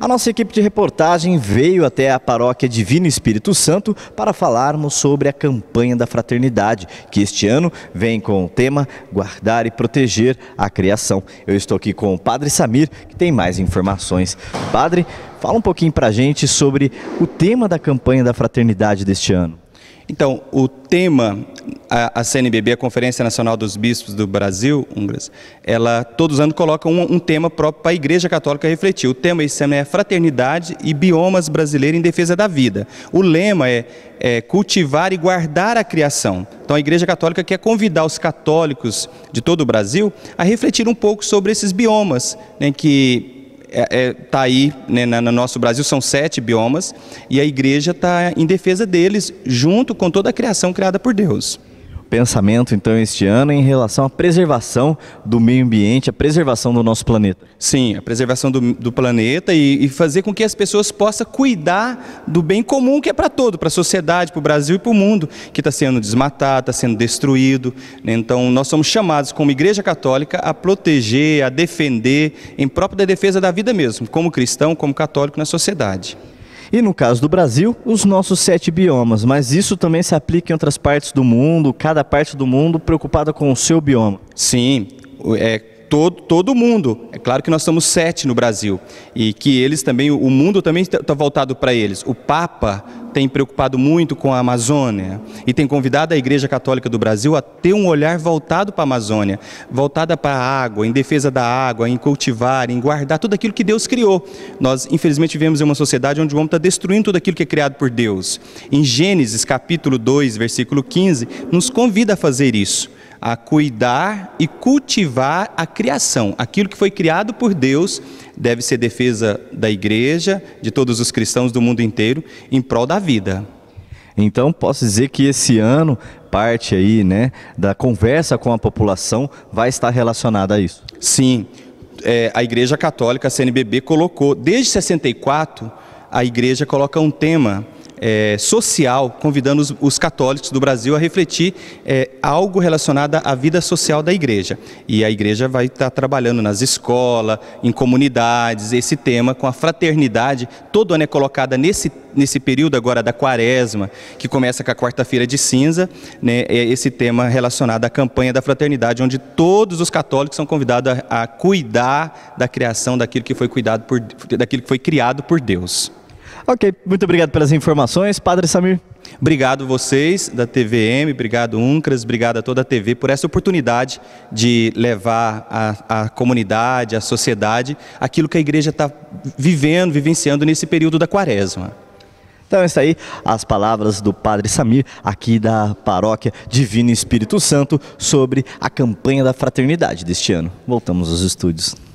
A nossa equipe de reportagem veio até a paróquia Divino Espírito Santo para falarmos sobre a campanha da fraternidade, que este ano vem com o tema Guardar e Proteger a Criação. Eu estou aqui com o Padre Samir, que tem mais informações. Padre, fala um pouquinho para a gente sobre o tema da campanha da fraternidade deste ano. Então, o tema, a, a, CNBB, a Conferência Nacional dos Bispos do Brasil, Ungras, ela todos os anos coloca um, um tema próprio para a Igreja Católica refletir. O tema esse ano é Fraternidade e Biomas brasileiros em Defesa da Vida. O lema é, é cultivar e guardar a criação. Então, a Igreja Católica quer convidar os católicos de todo o Brasil a refletir um pouco sobre esses biomas né, que está é, é tá aí né, na, no nosso Brasil, são sete biomas, e a igreja está em defesa deles, junto com toda a criação criada por Deus pensamento, então, este ano em relação à preservação do meio ambiente, a preservação do nosso planeta. Sim, a preservação do, do planeta e, e, fazer com que as pessoas possam cuidar do bem comum que é para todo, para a sociedade, para o Brasil e para o mundo, que está sendo desmatado, está sendo destruído. Né? Então, nós somos chamados como Igreja Católica a proteger, a defender, em própria defesa da vida mesmo, como cristão, como católico na sociedade. E no caso do Brasil, os nossos sete biomas. Mas isso também se aplica em outras partes do mundo, cada parte do mundo preocupada com o seu bioma. Sim, é, todo, todo mundo. É claro que nós somos sete no Brasil e que eles também, o mundo também está voltado para eles. O Papa tem preocupado muito com a Amazônia e tem convidado a Igreja Católica do Brasil a ter um olhar voltado para a Amazônia, voltada para a água, em defesa da água, em cultivar, em guardar tudo aquilo que Deus criou. Nós, infelizmente, vivemos em uma sociedade onde o homem está destruindo tudo aquilo que é criado por Deus. Em Gênesis, capítulo 2, versículo 15, nos convida a fazer isso a cuidar e cultivar a criação. Aquilo que foi criado por Deus deve ser defesa da igreja, de todos os cristãos do mundo inteiro, em prol da vida. Então posso dizer que esse ano parte aí, né, da conversa com a população vai estar relacionada a isso. Sim, é, a Igreja Católica a CNBB colocou desde 64 a Igreja coloca um tema é, social, convidando os, os, católicos do Brasil a refletir é, algo relacionado à vida social da igreja. E a igreja vai estar trabalhando nas escolas, em comunidades, esse tema com a fraternidade, todo ano é colocada nesse, nesse período agora da quaresma, que começa com a quarta-feira de cinza, né, é esse tema relacionado à campanha da fraternidade, onde todos os católicos são convidados a, a cuidar da criação daquilo que foi cuidado por, daquilo que foi criado por Deus. Ok, muito obrigado pelas informações, Padre Samir. Obrigado vocês da TVM, obrigado Uncras, obrigado a toda a TV por essa oportunidade de levar à comunidade, à sociedade, aquilo que a igreja está vivendo, vivenciando nesse período da quaresma. Então é isso aí, as palavras do Padre Samir, aqui da paróquia Divino Espírito Santo, sobre a campanha da fraternidade deste ano. Voltamos aos estúdios.